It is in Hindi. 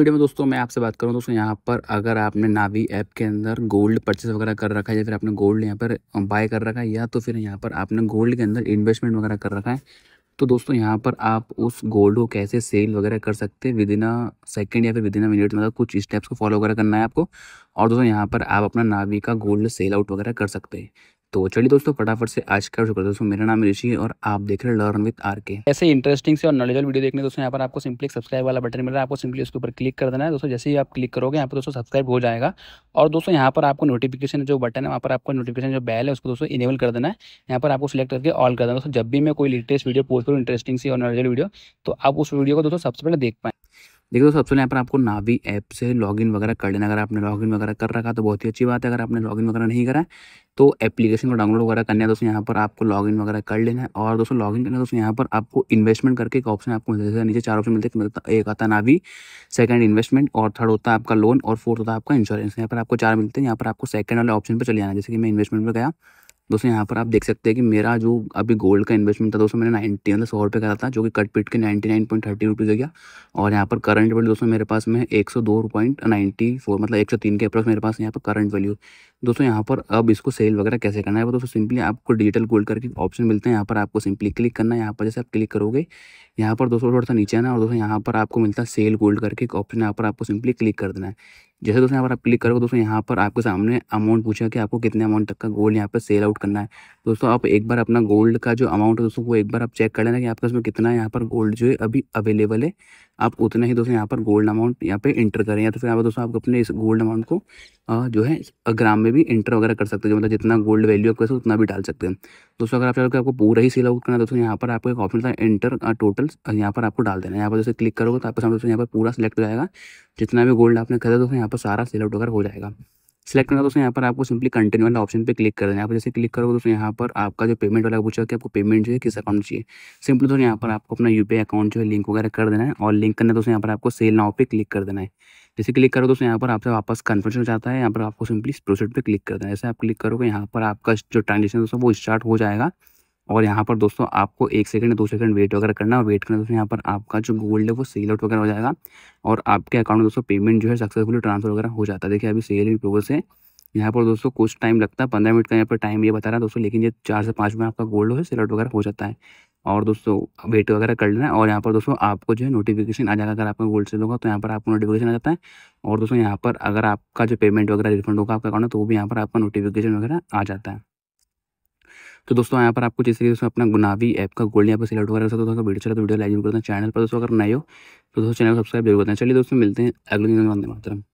वीडियो में दोस्तों मैं आपसे बात करूं दोस्तों यहाँ पर अगर आपने नावी ऐप के अंदर गोल्ड परचेस वगैरह कर रखा है या फिर आपने गोल्ड यहाँ पर बाय कर रखा है या तो फिर यहाँ पर आपने गोल्ड के अंदर इन्वेस्टमेंट वगैरह कर रखा है तो दोस्तों यहाँ पर आप उस गोल्ड को कैसे सेल वगैरह कर सकते हैं विद इन अ सेकेंड या फिर विद इन अ मिनट मतलब कुछ स्टेप्स को फॉलो वगैरह करना है आपको और दोस्तों यहाँ पर आप अपना नावी का गोल्ड सेल आउट वगैरह कर सकते हैं तो चलिए दोस्तों फटाफट से आज का शुक्र दोस्तों मेरा नाम ऋषि है और आप देख रहे हैं लर्न विद आर के ऐसे इंटरेस्टिंग से और नॉलेजल वीडियो देखने दोस्तों यहाँ पर आपको सिंपली सब्सक्राइब वाला बटन मिल रहा है आपको सिंपली उसके ऊपर क्लिक कर देना है दोस्तों जैसे ही आप क्लिक करोगे यहाँ पर दोस्तों सब्सक्राइब हो जाएगा और दोस्तों यहाँ पर आपको नोटिफिकेशन जो बटन है वहाँ पर आपको नोटिफिकेशन जो बैल है उसको दोस्तों इनेबल कर देना है यहाँ पर आपको सिलेक्ट करके ऑल कर देना दोस्तों जब भी मैं कोई लेटेस्ट वीडियो पोस्ट करूँ इंटरेस्टिंग से और नॉलेजल वीडियो तो आप उस वीडियो को दोस्तों सबसे पहले देख पाए देखिए दोस्तों सबसे पहले यहाँ पर आपको नावी ऐप से लॉगिन वगैरह कर लेना अगर आपने लॉगिन वगैरह कर रखा तो बहुत ही अच्छी बात है अगर आपने लॉगिन वगैरह नहीं करा तो एप्लीकेशन को डाउनलोड वगैरह करना है दोस्तों यहाँ पर आपको लॉगिन वगैरह कर लेना है और दोस्तों लॉगिन करना है दोस्तों यहाँ पर आपको इन्वेस्टमेंट करके एक ऑप्शन आपको मिलता है नीचे चार ऑप्शन मिलते हैं एक आता है नावी सेकंड इन्वेस्टमेंट और थर्ड होता है आपका लोन और फोर्थ होता है आपका इंश्योरेंस यहाँ पर आपको चार मिलते हैं यहाँ पर आपको सेकंड वाले ऑप्शन पर चले जाना जैसे कि मैं इन्वेस्टमेंट पर गया दोस्तों यहाँ पर आप देख सकते हैं कि मेरा जो अभी गोल्ड का इन्वेस्टमेंट था दोस्तों मैंने नाइनटी मतलब सौ रुपये करा था जो कि कट पिट के ninety nine point thirty rupees हो गया और यहाँ पर करंट वैल्यू दोस्तों मेरे पास में एक सौ दो पॉइंट नाइन्टी फोर मतलब एक सौ तीन के अप्रॉक्स मेरे पास यहाँ पर करंट वैल्यू दोस्तों यहाँ पर अब इसको सेल वगैरह कैसे करना है दोस्तों सिंपली आपको डिजिटल गोल्ड करके ऑप्शन मिलते हैं यहाँ पर आपको सिंपली क्लिक करना है यहाँ पर जैसे आप क्लिक करोगे यहाँ पर दोस्तों थोड़ा सा नीचे आना और दोस्तों यहाँ पर आपको मिलता है सेल गोल्ड करके एक ऑप्शन यहाँ पर आपको सिंपली क्लिक कर देना है जैसे दोस्तों यहाँ पर आप क्लिक करोगे दोस्तों यहाँ पर आपके सामने अमाउंट पूछा कि आपको कितने अमाउंट तक का गोल्ड यहाँ पर सेल आउट करना है दोस्तों आप एक बार अपना गोल्ड का जो अमाउंट है दोस्तों वो एक बार आप चेक कर लेना कि आपके उसमें कितना यहाँ पर गोल्ड जो है अभी अवेलेबल है आप उतना ही दोस्तों यहाँ पर गोल्ड अमाउंट यहाँ पर इंटर करें या तो फिर यहाँ पर दोस्तों आप अपने इस गोल्ड अमाउंट को जो है ग्राम में भी इंटर वगैरह कर सकते हो मतलब जितना गोल्ड वैल्यू आपके उतना भी डाल सकते हैं दोस्तों अगर आप चाहोगे आपको पूरा ही सेल आउट करना दोस्तों यहाँ पर आपको एक ऑप्शन था एंटर टोटल यहाँ पर आपको डाल देना है यहाँ पर जैसे क्लिक करोगे तो आपके सामने दोस्तों यहाँ पर पूरा सिलेक्ट हो जाएगा जितना भी गोल्ड आपने खरीदा दोस्तों यहाँ पर सारा सेल होकर वगैरह हो जाएगा सेलेक्ट करना दोस्तों यहाँ पर आपको सिंपली कंटिन्यू वाला ऑप्शन पे क्लिक कर देना आप जैसे क्लिक करोगे दोस्तों यहाँ पर आपका जो पेमेंट वाला पूछा कि आपको पेमेंट जो है किस अकाउंट चाहिए सिंपली दोस्तों यहाँ पर आपको अपना यूपीआई अकाउंट जो है लिंक वगैरह कर देना है और लिंक करना दोस्तों यहाँ पर आपको सेल नाव पे क्लिक कर देना है जैसे क्लिक करो दोस्तों यहाँ पर आपसे वापस कन्फर्मेशन चाहता है यहाँ पर आपको सिंपली प्रोसेट पर क्लिक कर देना है जैसे आप क्लिक करोगे यहाँ पर आपका जो ट्रांजेक्शन दोस्तों वो स्टार्ट हो जाएगा और यहाँ पर दोस्तों आपको एक सेकंड दो सेकंड वेट वगैरह करना वेट करना दोस्तों यहाँ पर आपका जो गोल्ड है वो सेल आउट वगैरह हो जाएगा और आपके अकाउंट में दोस्तों पेमेंट जो है सक्सेसफुली ट्रांसफर वगैरह हो जाता है देखिए अभी सेल भी प्रोग्रेस है यहाँ पर दोस्तों कुछ टाइम लगता है पंद्रह मिनट का यहाँ पर टाइम ये बता रहा है दोस्तों लेकिन ये चार से पाँच में आपका गोल्ड है सेल आउट वगैरह हो जाता है और दोस्तों वेट वगैरह कर लेना है और यहाँ पर दोस्तों आपको जो है नोटिफिकेशन आ जाएगा अगर आपका गोल्ड सेल होगा तो यहाँ पर आपको नोटिफिकेशन आ जाता है और दोस्तों यहाँ पर अगर आपका जो पेमेंट वगैरह रिफंड होगा आपका अकाउंट तो वो भी यहाँ पर आपका नोटिफिकेशन वगैरह आ जाता है तो दोस्तों यहाँ पर आपको तरीके से अपना गुनावी ऐप का गोल्ड यहाँ पर सिलेक्ट हो रहा है तो दोस्तों वीडियो चला तो वीडियो लाइक जरूर हैं चैनल पर दोस्तों अगर नए हो तो दोस्तों चैनल को सब्सक्राइब जरूर हैं चलिए दोस्तों मिलते हैं अगले दिन वंदे